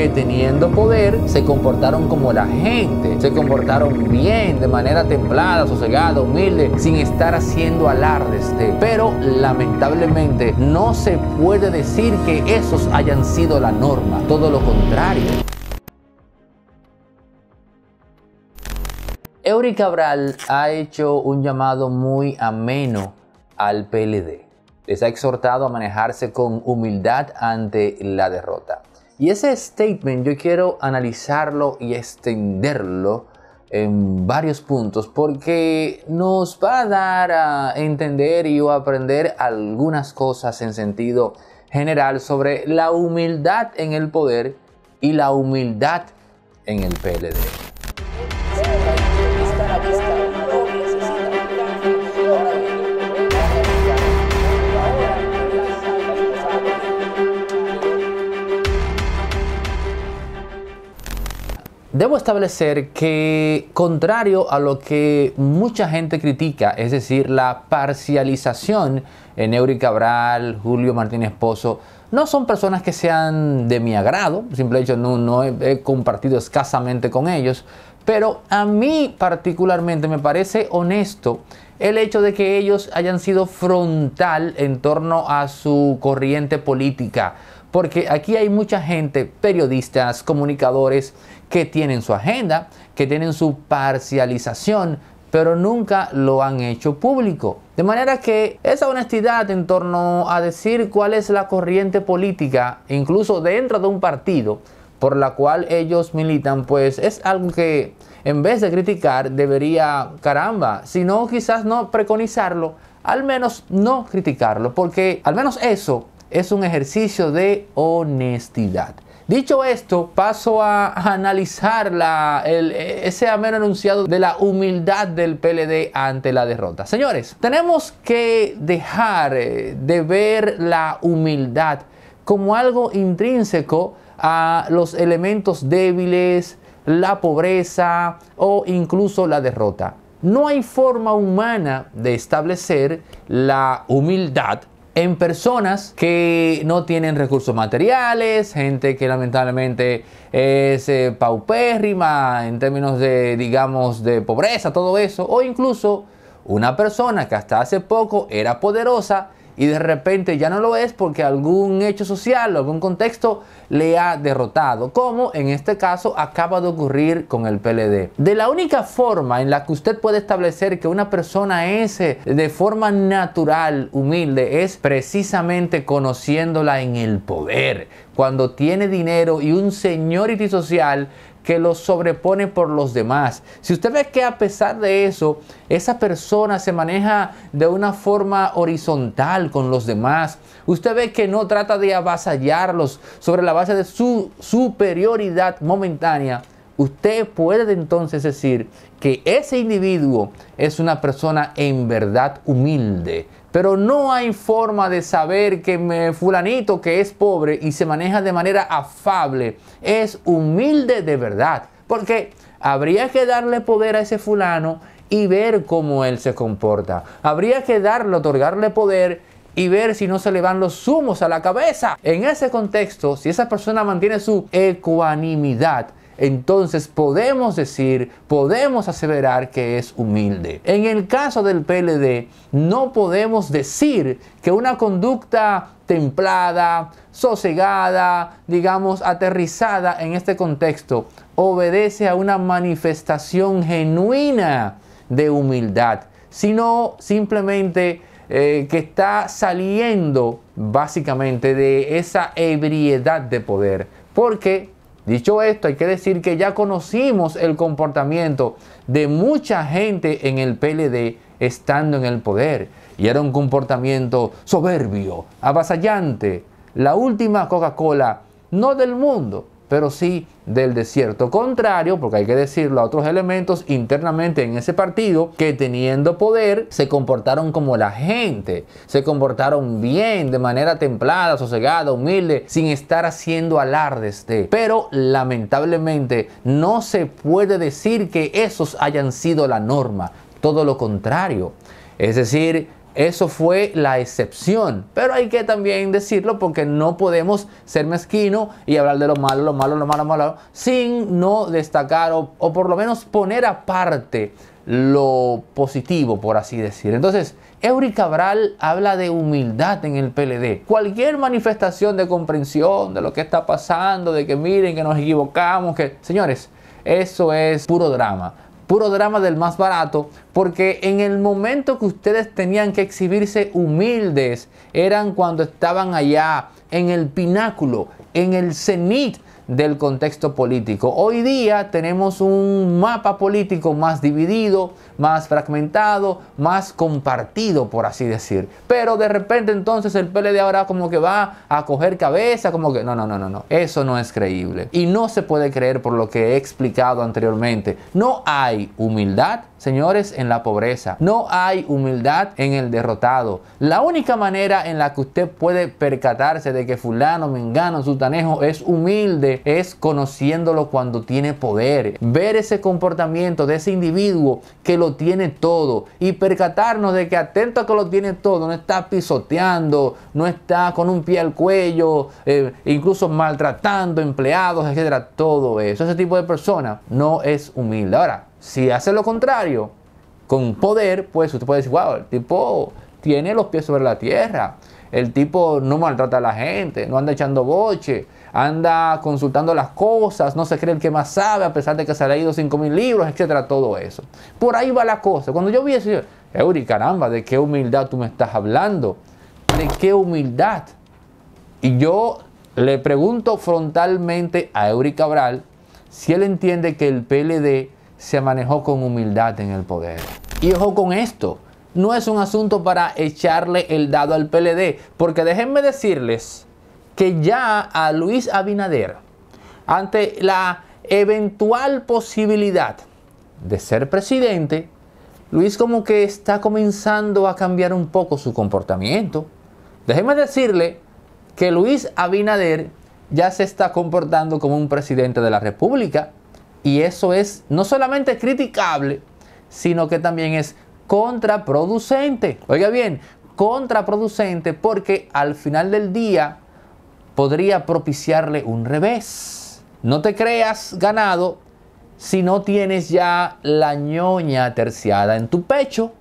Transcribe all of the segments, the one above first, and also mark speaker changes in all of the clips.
Speaker 1: que teniendo poder se comportaron como la gente, se comportaron bien, de manera templada, sosegada, humilde, sin estar haciendo alardes Pero lamentablemente no se puede decir que esos hayan sido la norma, todo lo contrario. Eury Cabral ha hecho un llamado muy ameno al PLD. Les ha exhortado a manejarse con humildad ante la derrota. Y ese statement yo quiero analizarlo y extenderlo en varios puntos porque nos va a dar a entender y a aprender algunas cosas en sentido general sobre la humildad en el poder y la humildad en el PLD. Debo establecer que, contrario a lo que mucha gente critica, es decir, la parcialización en Eury Cabral, Julio Martínez Pozo, no son personas que sean de mi agrado, simple hecho no, no he compartido escasamente con ellos, pero a mí particularmente me parece honesto el hecho de que ellos hayan sido frontal en torno a su corriente política. Porque aquí hay mucha gente, periodistas, comunicadores, que tienen su agenda, que tienen su parcialización, pero nunca lo han hecho público. De manera que esa honestidad en torno a decir cuál es la corriente política, incluso dentro de un partido, por la cual ellos militan, pues es algo que en vez de criticar debería, caramba, sino quizás no preconizarlo, al menos no criticarlo, porque al menos eso es un ejercicio de honestidad. Dicho esto, paso a analizar la, el, ese ameno enunciado de la humildad del PLD ante la derrota. Señores, tenemos que dejar eh, de ver la humildad como algo intrínseco a los elementos débiles, la pobreza o incluso la derrota. No hay forma humana de establecer la humildad en personas que no tienen recursos materiales, gente que lamentablemente es eh, paupérrima en términos de, digamos, de pobreza, todo eso, o incluso una persona que hasta hace poco era poderosa y de repente ya no lo es porque algún hecho social o algún contexto le ha derrotado, como en este caso acaba de ocurrir con el PLD. De la única forma en la que usted puede establecer que una persona es eh, de forma natural, humilde, es precisamente conociéndola en el poder, cuando tiene dinero y un señority social que los sobrepone por los demás. Si usted ve que a pesar de eso, esa persona se maneja de una forma horizontal con los demás, usted ve que no trata de avasallarlos sobre la base de su superioridad momentánea, usted puede entonces decir que ese individuo es una persona en verdad humilde, pero no hay forma de saber que me, fulanito que es pobre y se maneja de manera afable es humilde de verdad. Porque habría que darle poder a ese fulano y ver cómo él se comporta. Habría que darle, otorgarle poder y ver si no se le van los humos a la cabeza. En ese contexto, si esa persona mantiene su ecuanimidad, entonces podemos decir, podemos aseverar que es humilde. En el caso del PLD, no podemos decir que una conducta templada, sosegada, digamos, aterrizada en este contexto, obedece a una manifestación genuina de humildad, sino simplemente eh, que está saliendo básicamente de esa ebriedad de poder, porque Dicho esto, hay que decir que ya conocimos el comportamiento de mucha gente en el PLD estando en el poder. Y era un comportamiento soberbio, avasallante. La última Coca-Cola, no del mundo, pero sí del desierto contrario, porque hay que decirlo a otros elementos internamente en ese partido, que teniendo poder se comportaron como la gente, se comportaron bien, de manera templada, sosegada, humilde, sin estar haciendo alarde de. Pero lamentablemente no se puede decir que esos hayan sido la norma, todo lo contrario. Es decir, eso fue la excepción, pero hay que también decirlo porque no podemos ser mezquino y hablar de lo malo, lo malo, lo malo, malo, sin no destacar o, o por lo menos poner aparte lo positivo, por así decir. Entonces, Eury Cabral habla de humildad en el PLD. Cualquier manifestación de comprensión de lo que está pasando, de que miren que nos equivocamos, que señores, eso es puro drama puro drama del más barato, porque en el momento que ustedes tenían que exhibirse humildes, eran cuando estaban allá en el pináculo, en el cenit del contexto político. Hoy día tenemos un mapa político más dividido, más fragmentado, más compartido, por así decir. Pero de repente entonces el PLD ahora como que va a coger cabeza, como que no, no, no, no, no. Eso no es creíble. Y no se puede creer por lo que he explicado anteriormente. No hay humildad Señores, en la pobreza. No hay humildad en el derrotado. La única manera en la que usted puede percatarse de que fulano, mengano, sultanejo es humilde es conociéndolo cuando tiene poder. Ver ese comportamiento de ese individuo que lo tiene todo y percatarnos de que atento a que lo tiene todo, no está pisoteando, no está con un pie al cuello, eh, incluso maltratando empleados, etcétera. Todo eso. Ese tipo de persona no es humilde. Ahora, si hace lo contrario, con poder, pues usted puede decir, wow, el tipo tiene los pies sobre la tierra. El tipo no maltrata a la gente, no anda echando boche, anda consultando las cosas, no se cree el que más sabe, a pesar de que se ha leído 5.000 libros, etcétera, todo eso. Por ahí va la cosa. Cuando yo vi eso, caramba, ¿de qué humildad tú me estás hablando? ¿De qué humildad? Y yo le pregunto frontalmente a Eury Cabral si él entiende que el PLD se manejó con humildad en el poder. Y ojo con esto, no es un asunto para echarle el dado al PLD, porque déjenme decirles que ya a Luis Abinader, ante la eventual posibilidad de ser presidente, Luis como que está comenzando a cambiar un poco su comportamiento. déjenme decirle que Luis Abinader ya se está comportando como un presidente de la República. Y eso es no solamente criticable, sino que también es contraproducente. Oiga bien, contraproducente porque al final del día podría propiciarle un revés. No te creas ganado si no tienes ya la ñoña terciada en tu pecho.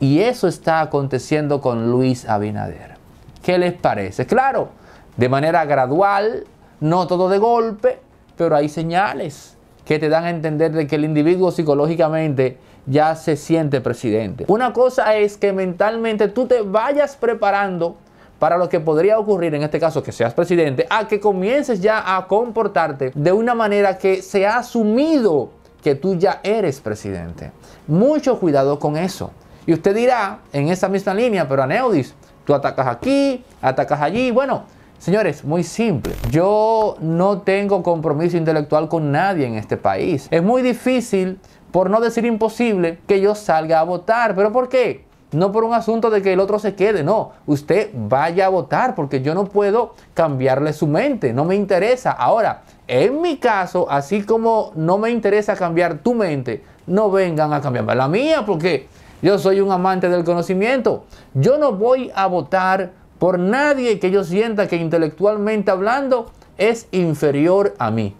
Speaker 1: Y eso está aconteciendo con Luis Abinader. ¿Qué les parece? Claro, de manera gradual, no todo de golpe, pero hay señales que te dan a entender de que el individuo psicológicamente ya se siente presidente. Una cosa es que mentalmente tú te vayas preparando para lo que podría ocurrir, en este caso que seas presidente, a que comiences ya a comportarte de una manera que se ha asumido que tú ya eres presidente. Mucho cuidado con eso. Y usted dirá, en esa misma línea, pero Aneudis, tú atacas aquí, atacas allí. Bueno, Señores, muy simple. Yo no tengo compromiso intelectual con nadie en este país. Es muy difícil, por no decir imposible, que yo salga a votar. ¿Pero por qué? No por un asunto de que el otro se quede, no. Usted vaya a votar porque yo no puedo cambiarle su mente, no me interesa. Ahora, en mi caso, así como no me interesa cambiar tu mente, no vengan a cambiarme la mía porque yo soy un amante del conocimiento. Yo no voy a votar por nadie que yo sienta que intelectualmente hablando es inferior a mí.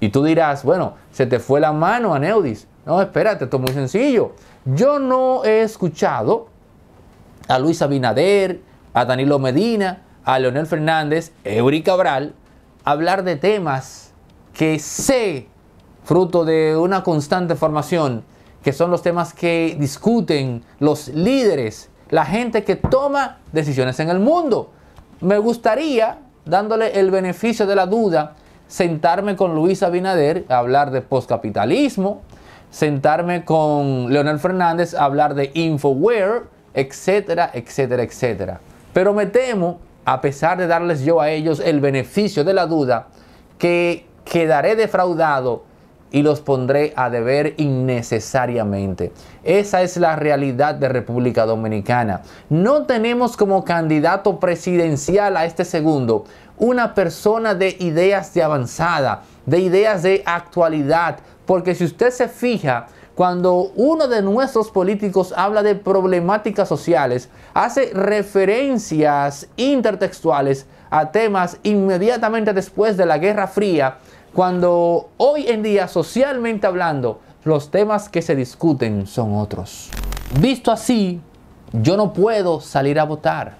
Speaker 1: Y tú dirás, bueno, se te fue la mano, Aneudis. No, espérate, esto es muy sencillo. Yo no he escuchado a Luis Abinader, a Danilo Medina, a Leonel Fernández, Eury Cabral, hablar de temas que sé, fruto de una constante formación, que son los temas que discuten los líderes la gente que toma decisiones en el mundo. Me gustaría, dándole el beneficio de la duda, sentarme con Luisa Abinader a hablar de postcapitalismo, sentarme con Leonel Fernández a hablar de Infoware, etcétera, etcétera, etcétera. Pero me temo, a pesar de darles yo a ellos el beneficio de la duda, que quedaré defraudado y los pondré a deber innecesariamente. Esa es la realidad de República Dominicana. No tenemos como candidato presidencial a este segundo una persona de ideas de avanzada, de ideas de actualidad, porque si usted se fija, cuando uno de nuestros políticos habla de problemáticas sociales, hace referencias intertextuales a temas inmediatamente después de la Guerra Fría cuando hoy en día socialmente hablando, los temas que se discuten son otros. Visto así, yo no puedo salir a votar.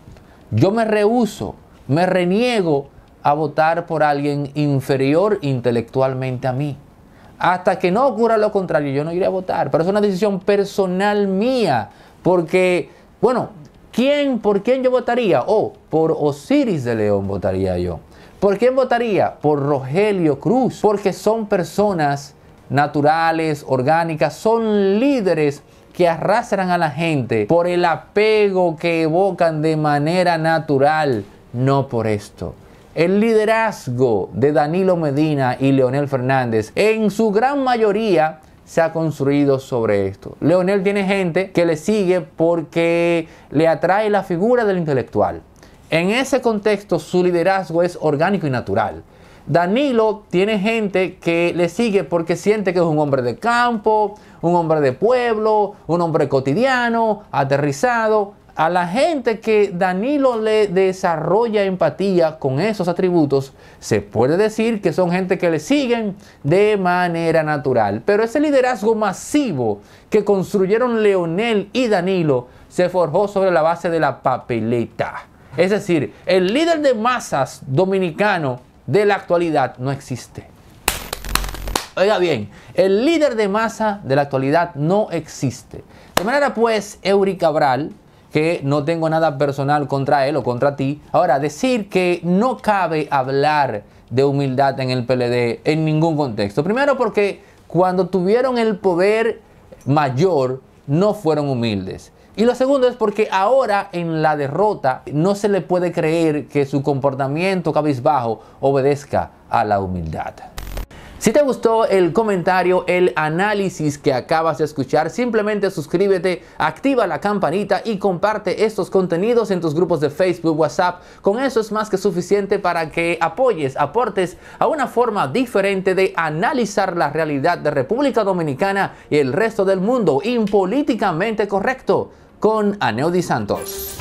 Speaker 1: Yo me rehuso, me reniego a votar por alguien inferior intelectualmente a mí. Hasta que no ocurra lo contrario, yo no iré a votar. Pero es una decisión personal mía, porque, bueno, ¿quién, ¿por quién yo votaría? O oh, por Osiris de León votaría yo. ¿Por quién votaría? Por Rogelio Cruz, porque son personas naturales, orgánicas, son líderes que arrastran a la gente por el apego que evocan de manera natural, no por esto. El liderazgo de Danilo Medina y Leonel Fernández en su gran mayoría se ha construido sobre esto. Leonel tiene gente que le sigue porque le atrae la figura del intelectual. En ese contexto, su liderazgo es orgánico y natural. Danilo tiene gente que le sigue porque siente que es un hombre de campo, un hombre de pueblo, un hombre cotidiano, aterrizado. A la gente que Danilo le desarrolla empatía con esos atributos, se puede decir que son gente que le siguen de manera natural. Pero ese liderazgo masivo que construyeron Leonel y Danilo se forjó sobre la base de la papeleta. Es decir, el líder de masas dominicano de la actualidad no existe. Oiga bien, el líder de masa de la actualidad no existe. De manera pues, Eury Cabral, que no tengo nada personal contra él o contra ti, ahora decir que no cabe hablar de humildad en el PLD en ningún contexto. Primero porque cuando tuvieron el poder mayor no fueron humildes. Y lo segundo es porque ahora en la derrota no se le puede creer que su comportamiento cabizbajo obedezca a la humildad. Si te gustó el comentario, el análisis que acabas de escuchar, simplemente suscríbete, activa la campanita y comparte estos contenidos en tus grupos de Facebook, WhatsApp. Con eso es más que suficiente para que apoyes, aportes a una forma diferente de analizar la realidad de República Dominicana y el resto del mundo, impolíticamente correcto con Aneodi Santos.